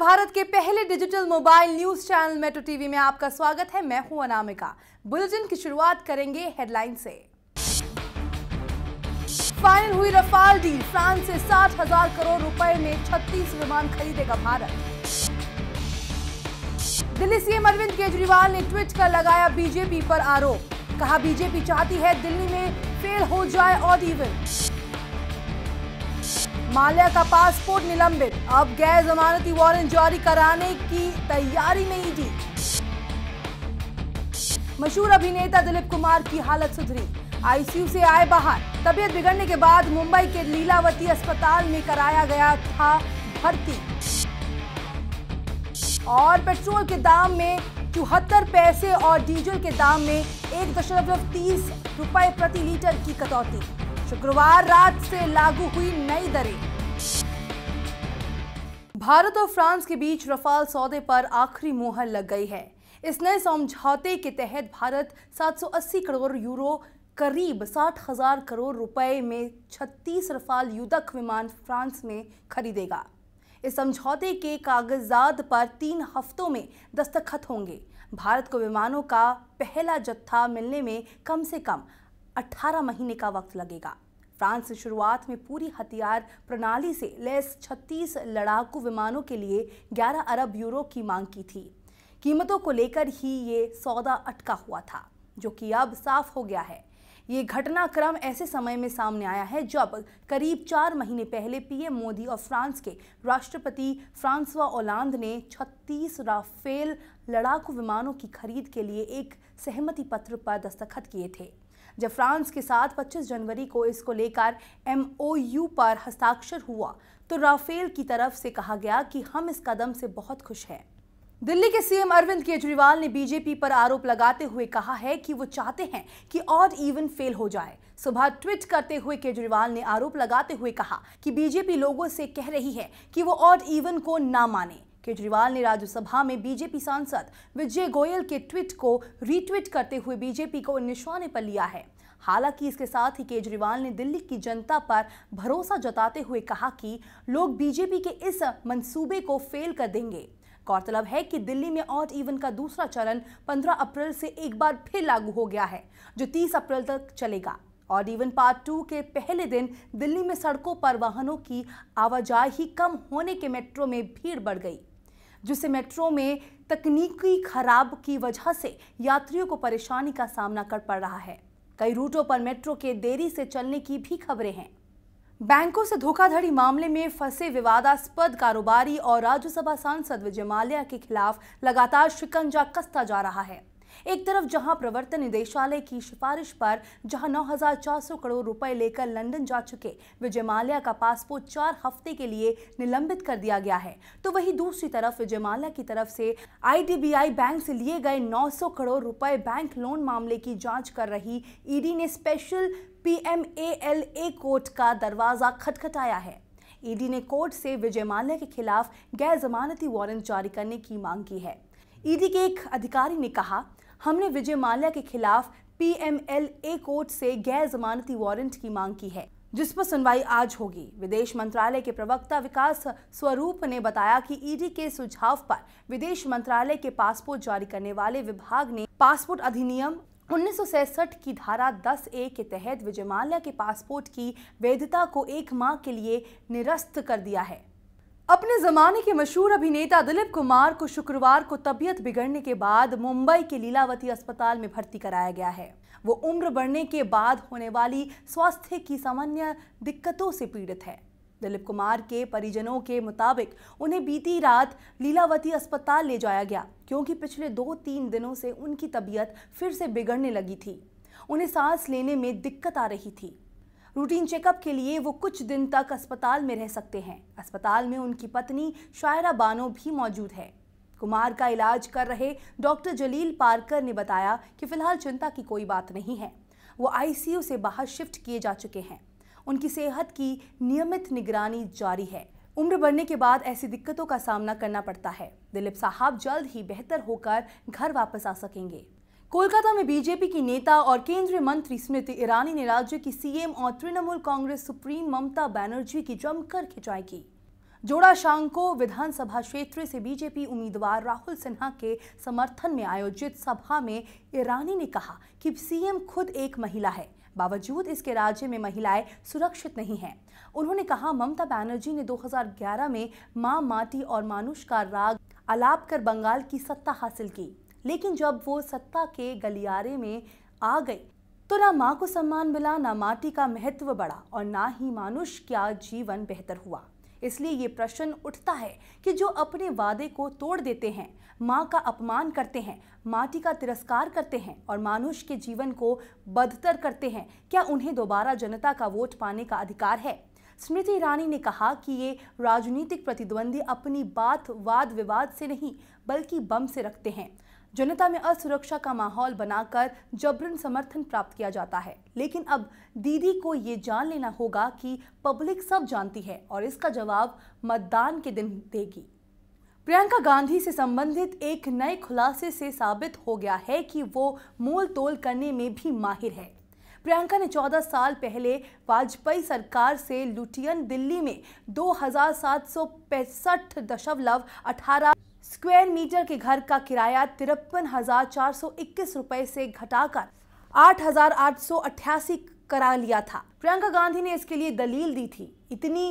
भारत के पहले digital mobile news channel metro TV में आपका स्वागत है मैं हूं अनामिका बुलेटिन की शुरुआत करेंगे हेडलाइन से फाइनल हुई रफाल डील फ्रांस से साठ हजार करोड़ रुपए में 36 विमान खरीदेगा भारत दिल्ली सीएम अरविंद केजरीवाल ने ट्वीट कर लगाया बीजेपी पर आरोप कहा बीजेपी चाहती है दिल्ली में फेल हो जाए और इवन माल्या का पासपोर्ट निलंबित अब गैर जमानती वारंट जारी कराने की तैयारी में ईडी मशहूर अभिनेता दिलीप कुमार की हालत सुधरी आईसीयू से आए बाहर तबीयत बिगड़ने के बाद मुंबई के लीलावती अस्पताल में कराया गया था भर्ती और पेट्रोल के दाम में चौहत्तर पैसे और डीजल के दाम में एक दशमलव तीस रुपए प्रति लीटर की कटौती शुक्रवार रात से लागू हुई नई दरें भारत और फ्रांस के बीच रफाल सौदे पर आखिरी मोहर लग गई है इस नए समझौते के तहत भारत 780 करोड़ यूरो करीब साठ हजार करोड़ रुपए में 36 रफाल युद्धक विमान फ्रांस में खरीदेगा इस समझौते के कागजात पर तीन हफ्तों में दस्तखत होंगे भारत को विमानों का पहला जत्था मिलने में कम से कम 18 महीने का वक्त लगेगा फ्रांस शुरुआत में पूरी हथियार प्रणाली से लेस 36 लड़ाकू विमानों के लिए 11 अरब यूरो की मांग की थी कीमतों को लेकर ही ये सौदा अटका हुआ था जो कि अब साफ हो गया है ये घटनाक्रम ऐसे समय में सामने आया है जब करीब चार महीने पहले पीएम मोदी और फ्रांस के राष्ट्रपति फ्रांसवा ओलांद ने 36 राफेल लड़ाकू विमानों की खरीद के लिए एक सहमति पत्र पर दस्तखत किए थे जब फ्रांस के साथ 25 जनवरी को इसको लेकर एमओयू पर हस्ताक्षर हुआ तो राफेल की तरफ से कहा गया कि हम इस कदम से बहुत खुश हैं दिल्ली के सीएम अरविंद केजरीवाल ने बीजेपी पर आरोप लगाते हुए कहा है कि वो चाहते हैं कि ऑड इवन फेल हो जाए सुबह ट्वीट करते हुए केजरीवाल ने आरोप लगाते हुए कहा कि बीजेपी लोगों से कह रही है कि वो ऑड इवन को ना माने केजरीवाल ने राज्यसभा में बीजेपी सांसद विजय गोयल के ट्वीट को रीट्वीट करते हुए बीजेपी को निशाने पर लिया है हालांकि इसके साथ ही केजरीवाल ने दिल्ली की जनता पर भरोसा जताते हुए कहा कि लोग बीजेपी के इस मंसूबे को फेल कर देंगे गौरतलब है कि दिल्ली में ऑट इवन का दूसरा चरण 15 अप्रैल से एक बार फिर लागू हो गया है जो 30 अप्रैल तक चलेगा ऑड इवन पार्ट टू के पहले दिन दिल्ली में सड़कों पर वाहनों की आवाजाही कम होने के मेट्रो में भीड़ बढ़ गई जिससे मेट्रो में तकनीकी खराब की वजह से यात्रियों को परेशानी का सामना कर पड़ रहा है कई रूटों पर मेट्रो के देरी से चलने की भी खबरें हैं बैंकों से धोखाधड़ी मामले में फंसे विवादास्पद कारोबारी और राज्यसभा सांसद विजय माल्या के खिलाफ लगातार शिकंजा कसता जा रहा है एक तरफ जहां प्रवर्तन निदेशालय की सिफारिश पर जहां 9,400 करोड़ रुपए लेकर लंदन जा चुके विजय माल्या का पासपोर्ट चार हफ्ते के लिए निलंबित कर दिया गया है तो वहीं दूसरी तरफ विजय माल्या की तरफ से आईडीबीआई बैंक से लिए गए 900 करोड़ रुपए बैंक लोन मामले की जांच कर रही ईडी ने स्पेशल पीएमएएलए कोर्ट का दरवाजा खटखटाया है ईडी ने कोर्ट से विजय माल्या के खिलाफ गैर जमानती वारंट जारी करने की मांग की है ईडी के एक अधिकारी ने कहा हमने विजय माल्या के खिलाफ पीएमएलए कोर्ट से गैर जमानती वारंट की मांग की है जिस पर सुनवाई आज होगी विदेश मंत्रालय के प्रवक्ता विकास स्वरूप ने बताया कि ईडी के सुझाव पर विदेश मंत्रालय के पासपोर्ट जारी करने वाले विभाग ने पासपोर्ट अधिनियम उन्नीस की धारा 10 ए के तहत विजय माल्या के पासपोर्ट की वैधता को एक माह के लिए निरस्त कर दिया है अपने ज़माने के मशहूर अभिनेता दिलीप कुमार को शुक्रवार को तबीयत बिगड़ने के बाद मुंबई के लीलावती अस्पताल में भर्ती कराया गया है वो उम्र बढ़ने के बाद होने वाली स्वास्थ्य की सामान्य दिक्कतों से पीड़ित है दिलीप कुमार के परिजनों के मुताबिक उन्हें बीती रात लीलावती अस्पताल ले जाया गया क्योंकि पिछले दो तीन दिनों से उनकी तबीयत फिर से बिगड़ने लगी थी उन्हें सांस लेने में दिक्कत आ रही थी रूटीन चेकअप के लिए वो कुछ दिन तक अस्पताल में रह सकते हैं अस्पताल में उनकी पत्नी शायरा बानो भी मौजूद है कुमार का इलाज कर रहे डॉक्टर जलील पारकर ने बताया कि फिलहाल चिंता की कोई बात नहीं है वो आईसीयू से बाहर शिफ्ट किए जा चुके हैं उनकी सेहत की नियमित निगरानी जारी है उम्र बढ़ने के बाद ऐसी दिक्कतों का सामना करना पड़ता है दिलीप साहब जल्द ही बेहतर होकर घर वापस आ सकेंगे कोलकाता में बीजेपी की नेता और केंद्रीय मंत्री स्मृति ईरानी ने राज्य की सीएम और तृणमूल कांग्रेस सुप्रीम ममता बैनर्जी की जमकर खिंचाई की जोड़ाशांको विधानसभा क्षेत्र से बीजेपी उम्मीदवार राहुल सिन्हा के समर्थन में आयोजित सभा में ईरानी ने कहा कि सीएम खुद एक महिला है बावजूद इसके राज्य में महिलाएं सुरक्षित नहीं हैं उन्होंने कहा ममता बनर्जी ने 2011 में मां माटी और मानुष का राग अलाप कर बंगाल की सत्ता हासिल की लेकिन जब वो सत्ता के गलियारे में आ गई तो ना माँ को सम्मान मिला ना माटी का महत्व बढ़ा और ना ही मानुष क्या जीवन बेहतर हुआ इसलिए ये प्रश्न उठता है कि जो अपने वादे को तोड़ देते हैं माँ का अपमान करते हैं माटी का तिरस्कार करते हैं और मानुष के जीवन को बदतर करते हैं क्या उन्हें दोबारा जनता का वोट पाने का अधिकार है स्मृति ईरानी ने कहा कि ये राजनीतिक प्रतिद्वंदी अपनी बात वाद विवाद से नहीं बल्कि बम से रखते हैं जनता में असुरक्षा का माहौल बनाकर जबरन समर्थन प्राप्त किया जाता है लेकिन अब दीदी को ये जान लेना होगा कि पब्लिक सब जानती है और इसका जवाब मतदान के दिन देगी प्रियंका गांधी से संबंधित एक नए खुलासे से साबित हो गया है कि वो मोल तोल करने में भी माहिर है प्रियंका ने 14 साल पहले वाजपेयी सरकार से लुटियन दिल्ली में दो हजार सात सौ दशमलव अठारह स्क्वायर मीटर के घर का किराया तिरपन हजार चार सौ इक्कीस रुपए से घटाकर आठ हजार आठ सौ करा लिया था प्रियंका गांधी ने इसके लिए दलील दी थी इतनी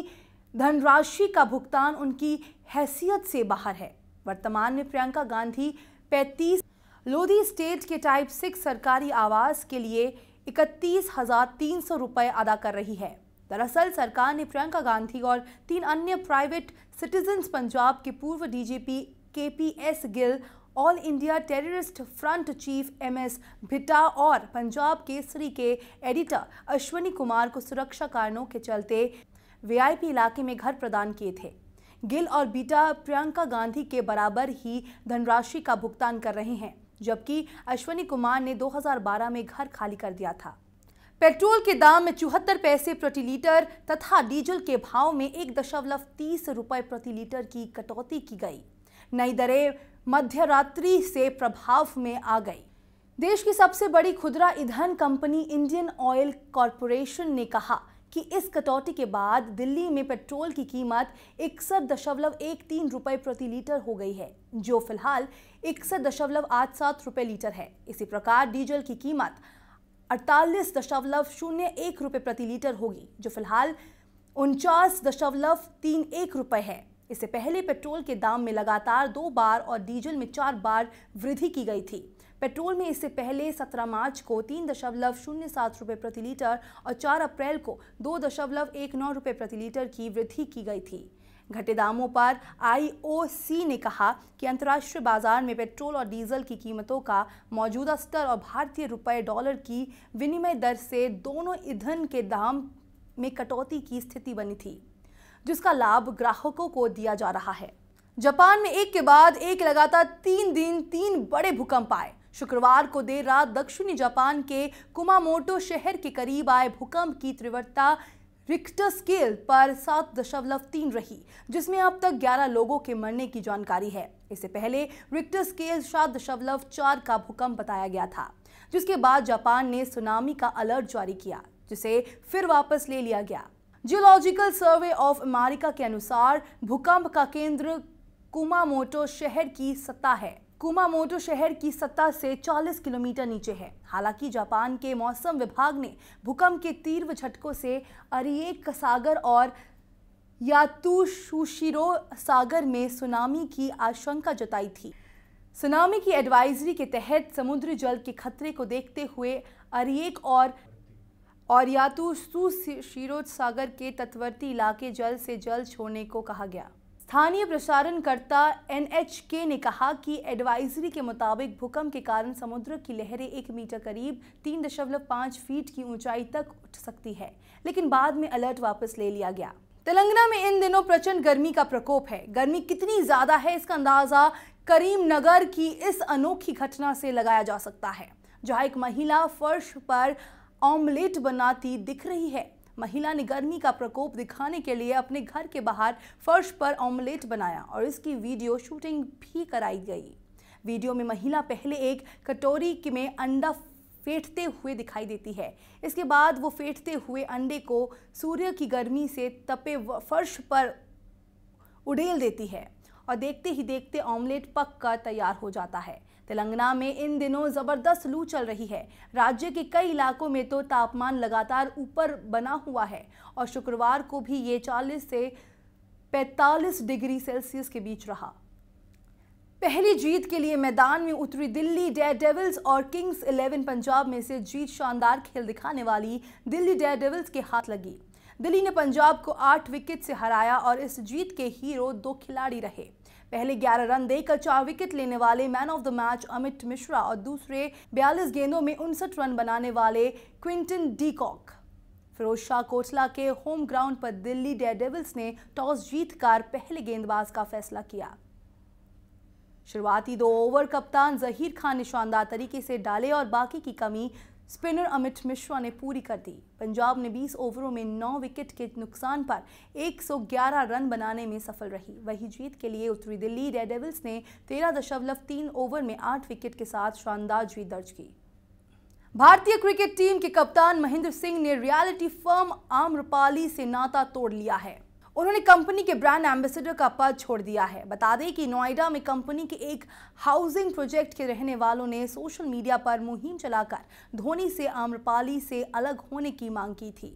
धनराशि का भुगतान उनकी हैसियत से बाहर है वर्तमान में प्रियंका गांधी 35 लोधी स्टेट के टाइप सिक्स सरकारी आवास के लिए इकतीस हजार तीन सौ रुपये अदा कर रही है दरअसल सरकार ने प्रियंका गांधी और तीन अन्य प्राइवेट सिटीजन्स पंजाब के पूर्व DGP KPS Gill all India terrorist front chief MS Bitta और पंजाब केसरी के एडिटर अश्वनी कुमार को सुरक्षा कारणों के चलते वीआईपी इलाके में घर प्रदान किए थे गिल और बीटा प्रियंका गांधी के बराबर ही धनराशि का भुगतान कर रहे हैं जबकि अश्वनी कुमार ने 2012 में घर खाली कर दिया था पेट्रोल के दाम में चौहत्तर पैसे प्रति लीटर तथा डीजल के भाव में एक दशमलव तीस रुपये प्रति लीटर की कटौती की गई नई दरें मध्य रात्रि से प्रभाव में आ गई देश की सबसे बड़ी खुदरा ईंधन कंपनी इंडियन ऑयल कॉरपोरेशन ने कहा कि इस कटौती के बाद दिल्ली में पेट्रोल की कीमत इकसठ दशमलव एक तीन रुपये प्रति लीटर हो गई है जो फिलहाल इकसठ दशमलव आठ सात रुपये लीटर है इसी प्रकार डीजल की कीमत अड़तालीस दशमलव शून्य एक रुपये प्रति लीटर होगी जो फिलहाल उनचास दशमलव तीन एक रुपये है इससे पहले पेट्रोल के दाम में लगातार दो बार और डीजल में चार बार वृद्धि की गई थी पेट्रोल में इससे पहले 17 मार्च को तीन दशमलव शून्य सात रुपये प्रति लीटर और 4 अप्रैल को दो दशमलव एक नौ रुपये प्रति लीटर की वृद्धि की गई थी घटे दामों पर आईओसी ने कहा कि अंतर्राष्ट्रीय बाजार में पेट्रोल और डीजल की कीमतों का मौजूदा स्तर और भारतीय रुपये डॉलर की विनिमय दर से दोनों ईंधन के दाम में कटौती की स्थिति बनी थी जिसका लाभ ग्राहकों को दिया जा रहा है जापान में एक के बाद एक लगातार तीन दिन तीन बड़े भूकंप आए शुक्रवार को देर रात दक्षिणी जापान के कुमामोटो शहर के करीब आए भूकंप की तीव्रता रिक्टर स्केल पर सात दशमलव तीन रही जिसमें अब तक 11 लोगों के मरने की जानकारी है इससे पहले रिक्टर स्केल सात दशमलव चार का भूकंप बताया गया था जिसके बाद जापान ने सुनामी का अलर्ट जारी किया जिसे फिर वापस ले लिया गया जियोलॉजिकल सर्वे ऑफ अमेरिका के अनुसार भूकंप का केंद्र कुमामोटो शहर की सत्ता है कुमामोटो शहर की सत्ता से 40 किलोमीटर नीचे है हालांकि जापान के मौसम विभाग ने भूकंप के तीव्र झटकों से अरिएक सागर और यातुशुशिरो सागर में सुनामी की आशंका जताई थी सुनामी की एडवाइजरी के तहत समुद्री जल के खतरे को देखते हुए अरिएक और और यातु सुशीरोज सागर के तटवर्ती इलाके जल्द से जल्द छोड़ने को कहा गया स्थानीय प्रसारणकर्ता एनएचके ने कहा कि एडवाइजरी के मुताबिक भूकंप के कारण समुद्र की लहरें एक मीटर करीब 3.5 फीट की ऊंचाई तक उठ सकती है लेकिन बाद में अलर्ट वापस ले लिया गया तेलंगाना में इन दिनों प्रचंड गर्मी का प्रकोप है गर्मी कितनी ज़्यादा है इसका अंदाज़ा करीमनगर की इस अनोखी घटना से लगाया जा सकता है जहां एक महिला फर्श पर ऑमलेट बनाती दिख रही है महिला ने गर्मी का प्रकोप दिखाने के लिए अपने घर के बाहर फर्श पर ऑमलेट बनाया और इसकी वीडियो शूटिंग भी कराई गई वीडियो में महिला पहले एक कटोरी में अंडा फेंटते हुए दिखाई देती है इसके बाद वो फेंटते हुए अंडे को सूर्य की गर्मी से तपे फर्श पर उड़ेल देती है और देखते ही देखते ऑमलेट पक कर तैयार हो जाता है तेलंगाना में इन दिनों ज़बरदस्त लू चल रही है राज्य के कई इलाकों में तो तापमान लगातार ऊपर बना हुआ है और शुक्रवार को भी ये 40 से 45 डिग्री सेल्सियस के बीच रहा पहली जीत के लिए मैदान में उतरी दिल्ली डेयर डेविल्स और किंग्स इलेवन पंजाब में से जीत शानदार खेल दिखाने वाली दिल्ली डेयर डेविल्स के हाथ लगी दिल्ली ने पंजाब को आठ विकेट से हराया और इस जीत के हीरो दो खिलाड़ी रहे पहले 11 रन देकर चार विकेट लेने वाले man of the match Amit Mishra और दूसरे 42 गेंदों में उनसठ रन बनाने वाले क्विंटन डीकॉक फिरोज शाह कोटला के होम ग्राउंड पर दिल्ली डेडेविल्स ने टॉस जीतकर पहले गेंदबाज का फैसला किया शुरुआती दो ओवर कप्तान जहीर खान ने शानदार तरीके से डाले और बाकी की कमी स्पिनर अमित मिश्रा ने पूरी कर दी पंजाब ने 20 ओवरों में 9 विकेट के नुकसान पर 111 रन बनाने में सफल रही वही जीत के लिए उत्तरी दिल्ली रेड डेविल्स ने 13.3 ओवर में 8 विकेट के साथ शानदार जीत दर्ज की भारतीय क्रिकेट टीम के कप्तान महेंद्र सिंह ने रियलिटी फर्म आम्रपाली से नाता तोड़ लिया है उन्होंने कंपनी के ब्रांड एम्बेसडर का पद छोड़ दिया है बता दें कि नोएडा में कंपनी के एक हाउसिंग प्रोजेक्ट के रहने वालों ने सोशल मीडिया पर मुहिम चलाकर धोनी से आम्रपाली से अलग होने की मांग की थी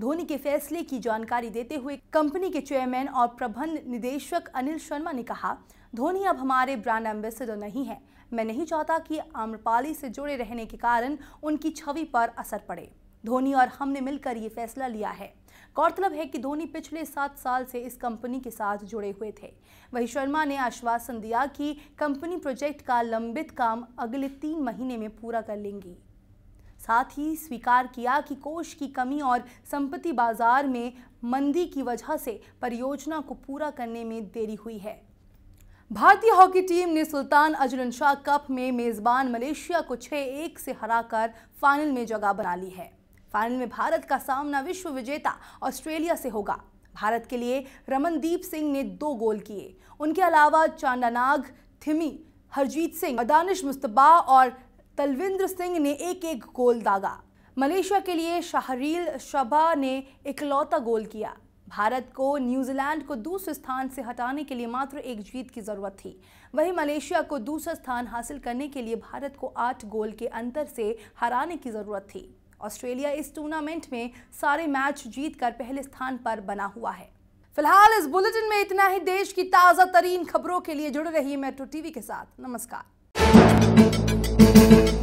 धोनी के फैसले की जानकारी देते हुए कंपनी के चेयरमैन और प्रबंध निदेशक अनिल शर्मा ने कहा धोनी अब हमारे ब्रांड एम्बेसडर नहीं है मैं नहीं चाहता कि आम्रपाली से जुड़े रहने के कारण उनकी छवि पर असर पड़े धोनी और हमने मिलकर ये फैसला लिया है गौरतलब है कि धोनी पिछले सात साल से इस कंपनी के साथ जुड़े हुए थे वही शर्मा ने आश्वासन दिया कि कंपनी प्रोजेक्ट का लंबित काम अगले तीन महीने में पूरा कर लेंगी साथ ही स्वीकार किया कि कोष की कमी और संपत्ति बाजार में मंदी की वजह से परियोजना को पूरा करने में देरी हुई है भारतीय हॉकी टीम ने सुल्तान अजलन शाह कप में मेज़बान मलेशिया को 6-1 से हराकर फाइनल में जगह बना ली है फाइनल में भारत का सामना विश्व विजेता ऑस्ट्रेलिया से होगा भारत के लिए रमनदीप सिंह ने दो गोल किए उनके अलावा चांदानाग थिमी हरजीत सिंह दानिश मुस्तबा और तलविंद्र सिंह ने एक एक गोल दागा मलेशिया के लिए शाहरील शबा ने इकलौता गोल किया भारत को न्यूजीलैंड को दूसरे स्थान से हटाने के लिए मात्र एक जीत की ज़रूरत थी वहीं मलेशिया को दूसरा स्थान हासिल करने के लिए भारत को आठ गोल के अंतर से हराने की ज़रूरत थी ऑस्ट्रेलिया इस टूर्नामेंट में सारे मैच जीतकर पहले स्थान पर बना हुआ है फिलहाल इस बुलेटिन में इतना ही देश की ताज़ा तरीन खबरों के लिए जुड़े रहिए मेट्रो टीवी के साथ नमस्कार